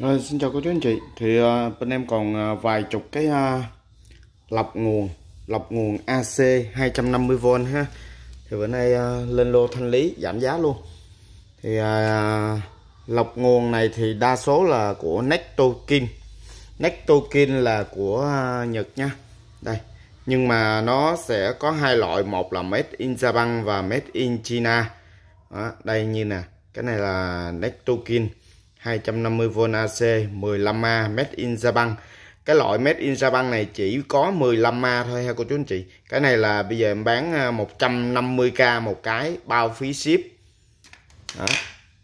À, xin chào cô chú anh chị thì à, bên em còn à, vài chục cái à, lọc nguồn lọc nguồn AC 250V ha thì bữa nay à, lên lô thanh lý giảm giá luôn thì à, lọc nguồn này thì đa số là của Nectokin Nectokin là của à, Nhật nha đây nhưng mà nó sẽ có hai loại một là made in Japan và made in China Đó, đây như nè cái này là Nectokin 250V AC 15A made in Japan cái loại made in Japan này chỉ có 15A thôi ha cô chú anh chị cái này là bây giờ em bán 150k à, một cái bao phí ship đó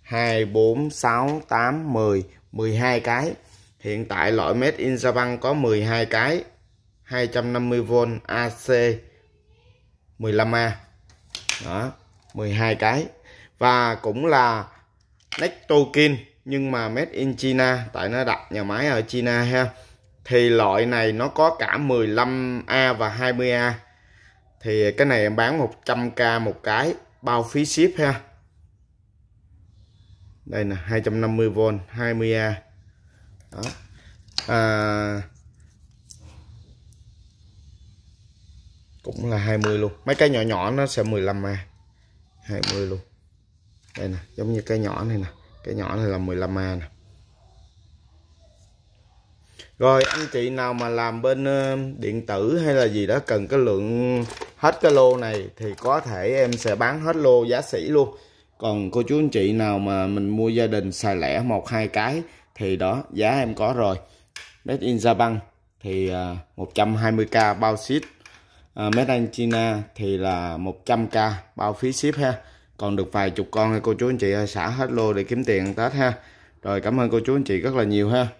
2 4 6 8 10 12 cái hiện tại loại made in Japan có 12 cái 250V AC 15A đó 12 cái và cũng là Nectokin nhưng mà made in China tại nó đặt nhà máy ở China ha thì loại này nó có cả 15A và 20A thì cái này em bán 100k một cái bao phí ship ha đây là 250V 20A đó à, cũng là 20 luôn mấy cái nhỏ nhỏ nó sẽ 15A 20 luôn đây nè giống như cái nhỏ này nè cái nhỏ này là 15A nè rồi anh chị nào mà làm bên ờ, điện tử hay là gì đó cần cái lượng hết cái lô này thì có thể em sẽ bán hết lô giá sỉ luôn còn cô chú anh chị nào mà mình mua gia đình xài lẻ một hai cái thì đó giá em có rồi made in Japan thì 120k ờ, bao ship ờ, made in China thì là 100k bao phí ship ha còn được vài chục con cô chú anh chị xả hết lô để kiếm tiền tết ha rồi cảm ơn cô chú anh chị rất là nhiều ha